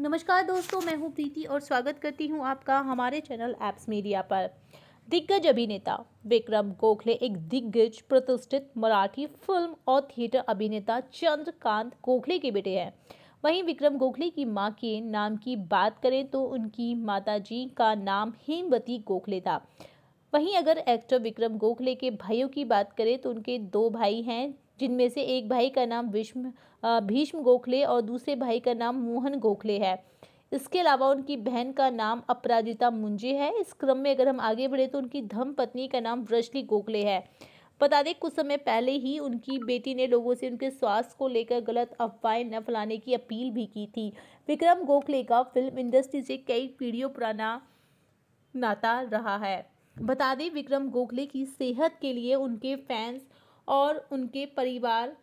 नमस्कार दोस्तों मैं हूं प्रीति और स्वागत करती हूं आपका हमारे चैनल एप्स मीडिया पर दिग्गज अभिनेता विक्रम गोखले एक दिग्गज प्रतिष्ठित मराठी फिल्म और थिएटर अभिनेता चंद्रकांत गोखले के बेटे हैं वहीं विक्रम गोखले की मां के नाम की बात करें तो उनकी माताजी का नाम हेमवती गोखले था वहीं अगर एक्टर विक्रम गोखले के भाइयों की बात करें तो उनके दो भाई हैं जिनमें से एक भाई का नाम भीष्म भीष्म गोखले और दूसरे भाई का नाम मोहन गोखले है इसके अलावा उनकी बहन का नाम अपराजिता मुंजे है इस क्रम में अगर हम आगे बढ़े तो उनकी धम पत्नी का नाम वृष्टि गोखले है बता दें कुछ समय पहले ही उनकी बेटी ने लोगों से उनके स्वास्थ्य को लेकर गलत अफवाहें न फैलाने की अपील भी की थी विक्रम गोखले का फिल्म इंडस्ट्री से कई पीढ़ियों पुराना नाता रहा है बता दें विक्रम गोखले की सेहत के लिए उनके फैंस और उनके परिवार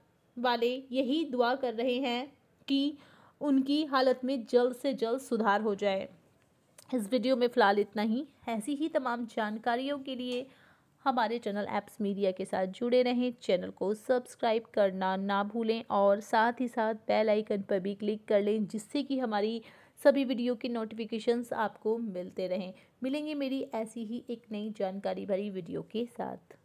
वाले यही दुआ कर रहे हैं कि उनकी हालत में जल्द से जल्द सुधार हो जाए इस वीडियो में फ़िलहाल इतना ही ऐसी ही तमाम जानकारियों के लिए हमारे चैनल एप्स मीडिया के साथ जुड़े रहें चैनल को सब्सक्राइब करना ना भूलें और साथ ही साथ बेल आइकन पर भी क्लिक कर लें जिससे कि हमारी सभी वीडियो के नोटिफिकेशंस आपको मिलते रहें मिलेंगे मेरी ऐसी ही एक नई जानकारी भरी वीडियो के साथ